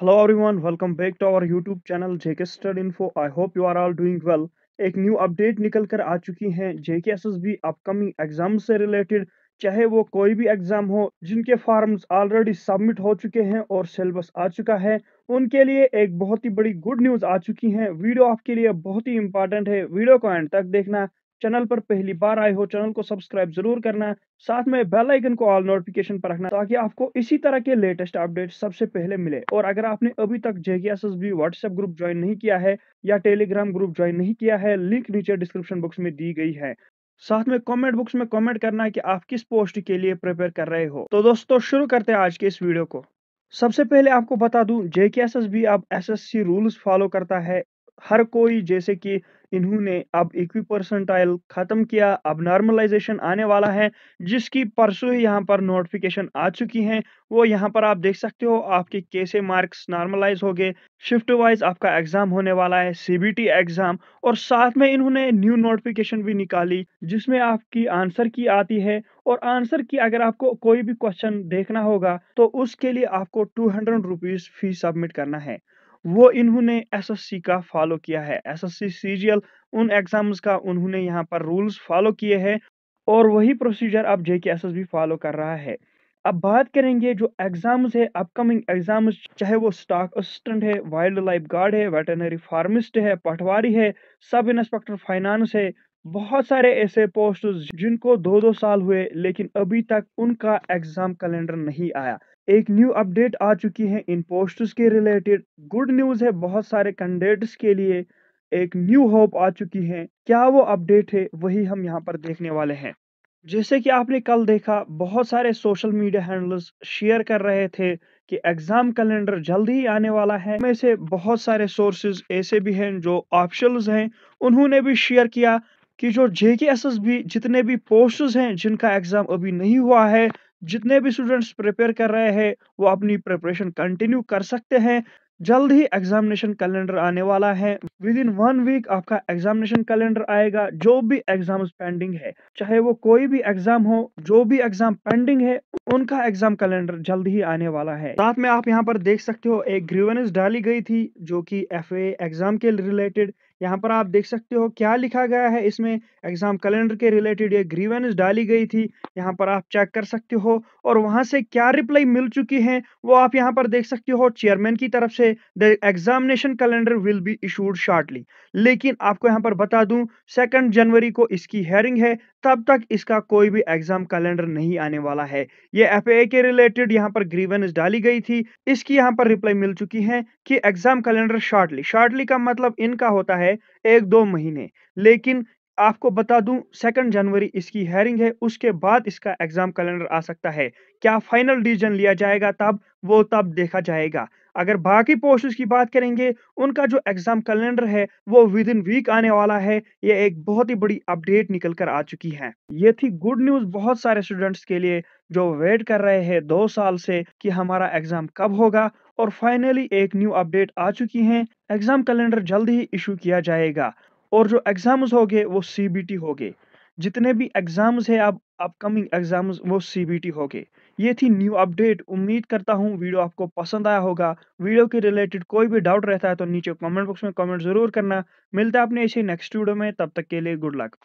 Hello everyone, welcome back to our YouTube channel JK stud info I hope you are all doing well एक new update निकल कर आ चुकी हैं JK S S B upcoming exam से related चाहे वो कोई भी एग्जाम हो जिनके फॉर्म्स ऑलरेडी सबमिट हो चुके हैं और सिलेबस आ चुका है उनके लिए एक बहुत ही बड़ी गुड न्यूज आ चुकी है वीडियो आपके लिए बहुत ही इंपॉर्टेंट है वीडियो को एंड तक देखना चैनल पर पहली बार आए हो चैनल को सब्सक्राइब जरूर करना साथ में बेल आइकन को ऑल नोटिफिकेशन पर रखना ताकि आपको इसी तरह के लेटेस्ट अपडेट सबसे पहले मिले और अगर आपने अभी तक जेगीएस भी व्हाट्सएप ग्रुप ज्वाइन नहीं किया है या टेलीग्राम ग्रुप ज्वाइन नहीं किया है लिंक नीचे डिस्क्रिप्शन बॉक्स में दी गई है साथ में कमेंट बॉक्स में कमेंट करना है कि आप किस पोस्ट के लिए प्रिपेयर कर रहे हो तो दोस्तों शुरू करते हैं आज के इस वीडियो को सबसे पहले आपको बता दूं जेके भी अब एसएससी रूल्स फॉलो करता है हर कोई जैसे कि इन्होंने अब इक्वी परसेंटाइल खत्म किया अब नॉर्मलाइजेशन आने वाला है जिसकी परसों ही यहाँ पर नोटिफिकेशन आ चुकी है वो यहाँ पर आप देख सकते हो आपके कैसे मार्क्स नॉर्मलाइज हो गए शिफ्ट वाइज आपका एग्जाम होने वाला है सीबीटी एग्जाम और साथ में इन्होंने न्यू नोटिफिकेशन भी निकाली जिसमें आपकी आंसर की आती है और आंसर की अगर आपको कोई भी क्वेश्चन देखना होगा तो उसके लिए आपको टू हंड्रेड रुपीज सबमिट करना है वो इन्होंने एसएससी का फॉलो किया है एसएससी सीरियल उन एग्जाम्स का उन्होंने यहाँ पर रूल्स फॉलो किए हैं और वही प्रोसीजर अब जेके एस भी फॉलो कर रहा है अब बात करेंगे जो एग्ज़ाम्स है अपकमिंग एग्ज़ाम्स चाहे वो स्टाक असिस्टेंट है वाइल्ड लाइफ गार्ड है वेटनरी फार्मिस्ट है पटवारी है सब इंस्पेक्टर फाइनेंस है बहुत सारे ऐसे पोस्ट जिनको दो दो साल हुए लेकिन अभी तक उनका एग्जाम कैलेंडर नहीं आया एक न्यू अपडेट आ चुकी है इन पोस्टर्स के रिलेटेड गुड न्यूज़ है बहुत सारे कैंडिडेट्स के लिए एक न्यू होप आ चुकी है क्या वो अपडेट है वही हम यहाँ पर देखने वाले हैं जैसे कि आपने कल देखा बहुत सारे सोशल मीडिया हैंडल्स शेयर कर रहे थे कि एग्ज़ाम कैलेंडर जल्द ही आने वाला है में से बहुत सारे सोर्सेज ऐसे भी हैं जो ऑप्शन हैं उन्होंने भी शेयर किया कि जो एस भी जितने भी पोस्ट हैं जिनका एग्ज़ाम अभी नहीं हुआ है जितने भी स्टूडेंट्स प्रिपेयर कर रहे हैं वो अपनी प्रिपरेशन कंटिन्यू कर सकते हैं जल्द ही एग्जामिनेशन कैलेंडर आने वाला है विद इन वन वीक आपका एग्जामिनेशन कैलेंडर आएगा जो भी एग्जाम पेंडिंग है चाहे वो कोई भी एग्जाम हो जो भी एग्जाम पेंडिंग है उनका एग्जाम कैलेंडर जल्द ही आने वाला है साथ में आप यहाँ पर देख सकते हो एक ग्रीवेंस डाली गई थी जो कि एफ एग्जाम के रिलेटेड यहाँ पर आप देख सकते हो क्या लिखा गया है इसमें एग्जाम कैलेंडर के रिलेटेड ये ग्रीवेंस डाली गई थी यहाँ पर आप चेक कर सकते हो और वहां से क्या रिप्लाई मिल चुकी है वो आप यहाँ पर देख सकते हो चेयरमैन की तरफ से the examination calendar will be issued shortly लेकिन आपको यहाँ पर बता दू सेकेंड जनवरी को इसकी हेयरिंग है तब तक इसका कोई भी एग्जाम कैलेंडर नहीं आने वाला है ये एफ के रिलेटेड यहाँ पर ग्रीवेंस डाली गई थी इसकी यहाँ पर रिप्लाई मिल चुकी है कि एग्जाम कैलेंडर शार्टली शार्टली का मतलब इनका होता है एक दो महीने लेकिन आपको बता दूं सेकंड जनवरी इसकी हेयरिंग है उसके बाद इसका एग्जाम कैलेंडर आ सकता है क्या फाइनल डिसीजन लिया जाएगा तब वो तब देखा जाएगा अगर बाकी पोस्ट की बात करेंगे उनका जो एग्ज़ाम कैलेंडर है वो विद इन वीक आने वाला है ये एक बहुत ही बड़ी अपडेट निकल कर आ चुकी है ये थी गुड न्यूज़ बहुत सारे स्टूडेंट्स के लिए जो वेट कर रहे हैं दो साल से कि हमारा एग्ज़ाम कब होगा और फाइनली एक न्यू अपडेट आ चुकी है एग्ज़ाम कैलेंडर जल्द ही इशू किया जाएगा और जो एग्ज़ाम्स होंगे वो सी होंगे जितने भी एग्ज़ाम्स है अब अपकमिंग एग्ज़ाम्स वो सी बी टी होंगे ये थी न्यू अपडेट उम्मीद करता हूँ वीडियो आपको पसंद आया होगा वीडियो के रिलेटेड कोई भी डाउट रहता है तो नीचे कमेंट बॉक्स में कमेंट ज़रूर करना मिलता है अपने ऐसे नेक्स्ट वीडियो में तब तक के लिए गुड लक